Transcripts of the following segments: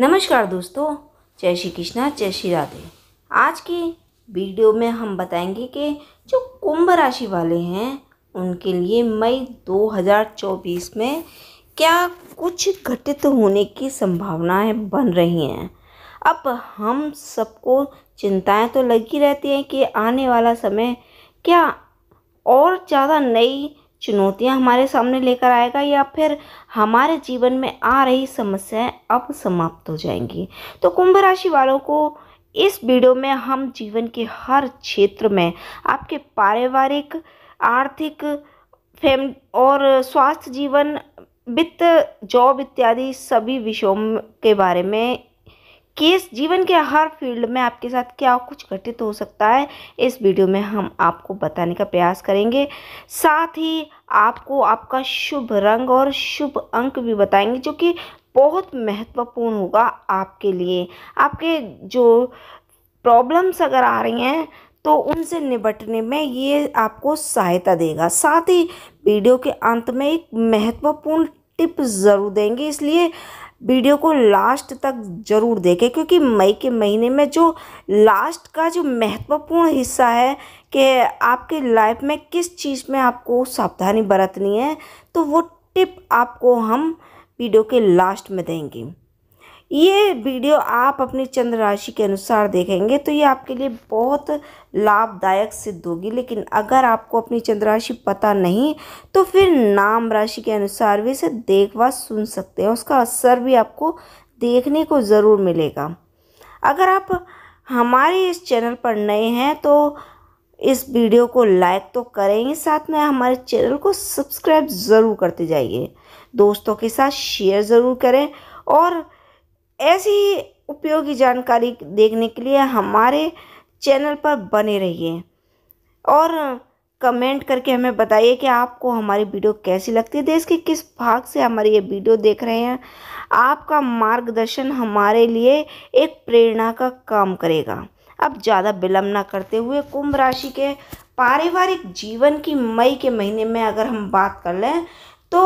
नमस्कार दोस्तों जय श्री कृष्णा जय श्री राधे आज की वीडियो में हम बताएंगे कि जो कुंभ राशि वाले हैं उनके लिए मई 2024 में क्या कुछ घटित होने की संभावनाएं बन रही हैं अब हम सबको चिंताएं तो लगी रहती हैं कि आने वाला समय क्या और ज़्यादा नई चुनौतियां हमारे सामने लेकर आएगा या फिर हमारे जीवन में आ रही समस्याएं अब समाप्त हो जाएंगी तो कुंभ राशि वालों को इस वीडियो में हम जीवन के हर क्षेत्र में आपके पारिवारिक आर्थिक फैम और स्वास्थ्य जीवन वित्त जॉब इत्यादि सभी विषयों के बारे में किस जीवन के हर फील्ड में आपके साथ क्या कुछ घटित हो सकता है इस वीडियो में हम आपको बताने का प्रयास करेंगे साथ ही आपको आपका शुभ रंग और शुभ अंक भी बताएंगे जो कि बहुत महत्वपूर्ण होगा आपके लिए आपके जो प्रॉब्लम्स अगर आ रही हैं तो उनसे निपटने में ये आपको सहायता देगा साथ ही वीडियो के अंत में एक महत्वपूर्ण टिप ज़रूर देंगे इसलिए वीडियो को लास्ट तक ज़रूर देखें क्योंकि मई के महीने में जो लास्ट का जो महत्वपूर्ण हिस्सा है कि आपके लाइफ में किस चीज़ में आपको सावधानी बरतनी है तो वो टिप आपको हम वीडियो के लास्ट में देंगे ये वीडियो आप अपनी चंद्र राशि के अनुसार देखेंगे तो ये आपके लिए बहुत लाभदायक सिद्ध होगी लेकिन अगर आपको अपनी चंद्र राशि पता नहीं तो फिर नाम राशि के अनुसार भी इसे देख व सुन सकते हैं उसका असर भी आपको देखने को ज़रूर मिलेगा अगर आप हमारे इस चैनल पर नए हैं तो इस वीडियो को लाइक तो करेंगे साथ में हमारे चैनल को सब्सक्राइब ज़रूर करते जाइए दोस्तों के साथ शेयर ज़रूर करें और ऐसी ही उपयोगी जानकारी देखने के लिए हमारे चैनल पर बने रहिए और कमेंट करके हमें बताइए कि आपको हमारी वीडियो कैसी लगती है देश के किस भाग से हमारी ये वीडियो देख रहे हैं आपका मार्गदर्शन हमारे लिए एक प्रेरणा का काम करेगा अब ज़्यादा विलम्ब ना करते हुए कुंभ राशि के पारिवारिक जीवन की मई के महीने में अगर हम बात कर लें तो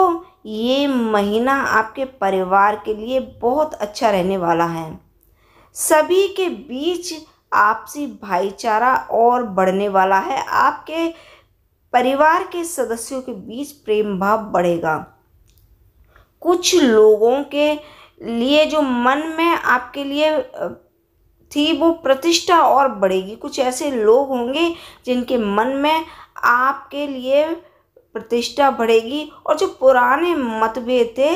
ये महीना आपके परिवार के लिए बहुत अच्छा रहने वाला है सभी के बीच आपसी भाईचारा और बढ़ने वाला है आपके परिवार के सदस्यों के बीच प्रेम भाव बढ़ेगा कुछ लोगों के लिए जो मन में आपके लिए थी वो प्रतिष्ठा और बढ़ेगी कुछ ऐसे लोग होंगे जिनके मन में आपके लिए प्रतिष्ठा बढ़ेगी और जो पुराने मतभेद थे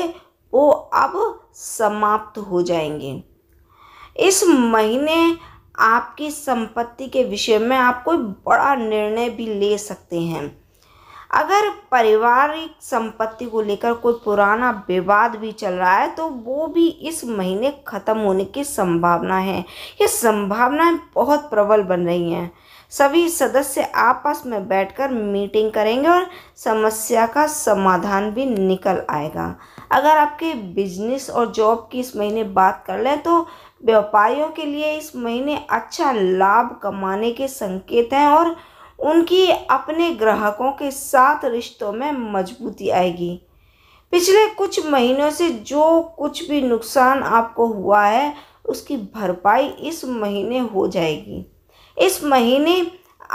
वो अब समाप्त हो जाएंगे इस महीने आपकी संपत्ति के विषय में आप कोई बड़ा निर्णय भी ले सकते हैं अगर पारिवारिक संपत्ति को लेकर कोई पुराना विवाद भी चल रहा है तो वो भी इस महीने ख़त्म होने की संभावना है ये संभावनाएं बहुत प्रबल बन रही हैं सभी सदस्य आपस में बैठकर मीटिंग करेंगे और समस्या का समाधान भी निकल आएगा अगर आपके बिजनेस और जॉब की इस महीने बात कर लें तो व्यापारियों के लिए इस महीने अच्छा लाभ कमाने के संकेत हैं और उनकी अपने ग्राहकों के साथ रिश्तों में मजबूती आएगी पिछले कुछ महीनों से जो कुछ भी नुकसान आपको हुआ है उसकी भरपाई इस महीने हो जाएगी इस महीने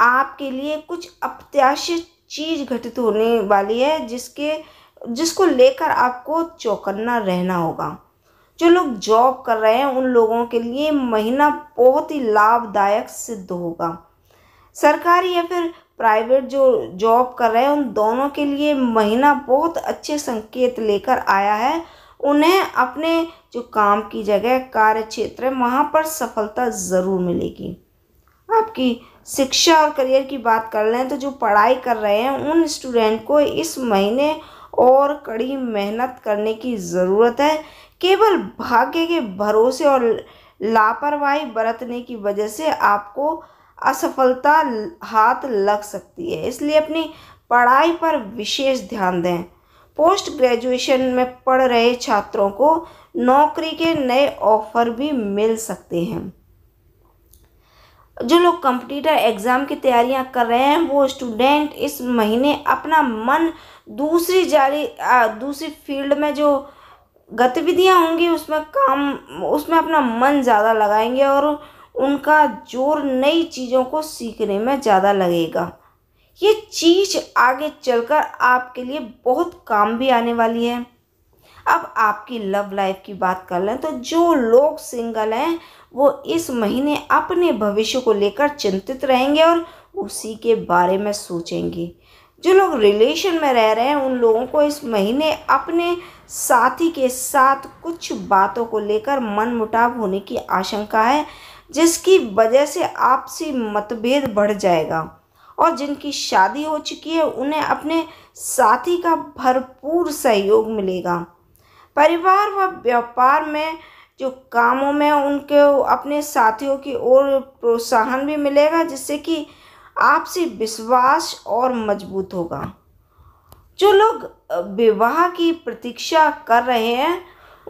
आपके लिए कुछ अप्रत्याशित चीज़ घटित होने वाली है जिसके जिसको लेकर आपको चौकन्ना रहना होगा जो लोग जॉब कर रहे हैं उन लोगों के लिए महीना बहुत ही लाभदायक सिद्ध होगा सरकारी या फिर प्राइवेट जो जॉब कर रहे हैं उन दोनों के लिए महीना बहुत अच्छे संकेत लेकर आया है उन्हें अपने जो काम की जगह कार्य क्षेत्र है वहाँ पर सफलता ज़रूर मिलेगी आपकी शिक्षा और करियर की बात कर लें तो जो पढ़ाई कर रहे हैं उन स्टूडेंट को इस महीने और कड़ी मेहनत करने की ज़रूरत है केवल भाग्य के भरोसे और लापरवाही बरतने की वजह से आपको असफलता हाथ लग सकती है इसलिए अपनी पढ़ाई पर विशेष ध्यान दें पोस्ट ग्रेजुएशन में पढ़ रहे छात्रों को नौकरी के नए ऑफर भी मिल सकते हैं जो लोग कंप्यूटर एग्ज़ाम की तैयारियां कर रहे हैं वो स्टूडेंट इस महीने अपना मन दूसरी जारी आ, दूसरी फील्ड में जो गतिविधियां होंगी उसमें काम उसमें अपना मन ज़्यादा लगाएंगे और उनका जोर नई चीज़ों को सीखने में ज़्यादा लगेगा ये चीज़ आगे चलकर आपके लिए बहुत काम भी आने वाली है अब आपकी लव लाइफ की बात कर लें तो जो लोग सिंगल हैं वो इस महीने अपने भविष्य को लेकर चिंतित रहेंगे और उसी के बारे में सोचेंगे जो लोग रिलेशन में रह रहे हैं उन लोगों को इस महीने अपने साथी के साथ कुछ बातों को लेकर मन मुटाव होने की आशंका है जिसकी वजह से आपसी मतभेद बढ़ जाएगा और जिनकी शादी हो चुकी है उन्हें अपने साथी का भरपूर सहयोग मिलेगा परिवार व व्यापार में जो कामों में उनके अपने साथियों की ओर प्रोत्साहन भी मिलेगा जिससे कि आपसी विश्वास और मजबूत होगा जो लोग विवाह की प्रतीक्षा कर रहे हैं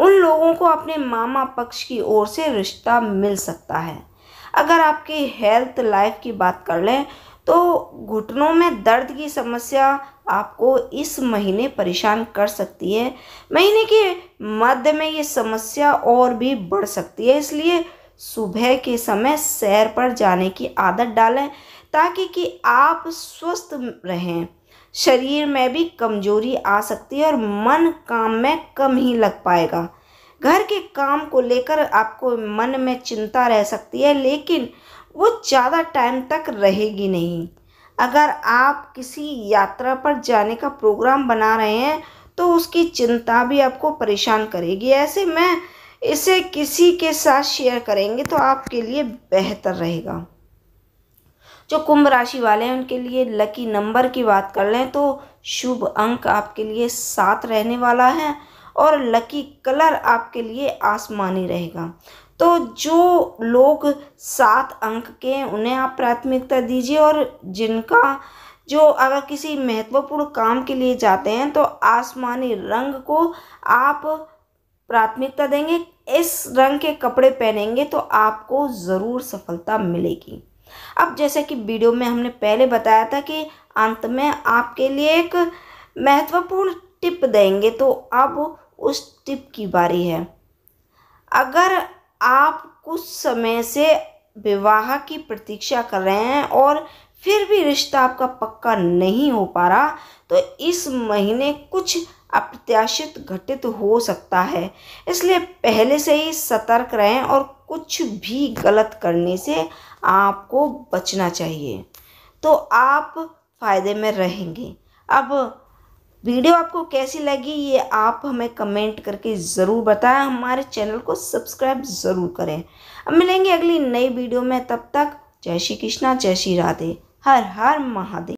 उन लोगों को अपने मामा पक्ष की ओर से रिश्ता मिल सकता है अगर आपकी हेल्थ लाइफ की बात कर लें तो घुटनों में दर्द की समस्या आपको इस महीने परेशान कर सकती है महीने के मध्य में ये समस्या और भी बढ़ सकती है इसलिए सुबह के समय सैर पर जाने की आदत डालें ताकि कि आप स्वस्थ रहें शरीर में भी कमजोरी आ सकती है और मन काम में कम ही लग पाएगा घर के काम को लेकर आपको मन में चिंता रह सकती है लेकिन वो ज़्यादा टाइम तक रहेगी नहीं अगर आप किसी यात्रा पर जाने का प्रोग्राम बना रहे हैं तो उसकी चिंता भी आपको परेशान करेगी ऐसे में इसे किसी के साथ शेयर करेंगे तो आपके लिए बेहतर रहेगा जो कुंभ राशि वाले हैं उनके लिए लकी नंबर की बात कर लें तो शुभ अंक आपके लिए सात रहने वाला है और लकी कलर आपके लिए आसमानी रहेगा तो जो लोग सात अंक के उन्हें आप प्राथमिकता दीजिए और जिनका जो अगर किसी महत्वपूर्ण काम के लिए जाते हैं तो आसमानी रंग को आप प्राथमिकता देंगे इस रंग के कपड़े पहनेंगे तो आपको ज़रूर सफलता मिलेगी अब जैसे कि वीडियो में हमने पहले बताया था कि अंत में आपके लिए एक महत्वपूर्ण टिप देंगे तो अब उस टिप की बारी है अगर आप कुछ समय से विवाह की प्रतीक्षा कर रहे हैं और फिर भी रिश्ता आपका पक्का नहीं हो पा रहा तो इस महीने कुछ अप्रत्याशित घटित हो सकता है इसलिए पहले से ही सतर्क रहें और कुछ भी गलत करने से आपको बचना चाहिए तो आप फायदे में रहेंगे अब वीडियो आपको कैसी लगी ये आप हमें कमेंट करके ज़रूर बताएं हमारे चैनल को सब्सक्राइब ज़रूर करें अब मिलेंगे अगली नई वीडियो में तब तक जय श्री कृष्णा जय श्री राधे हर हर महादेव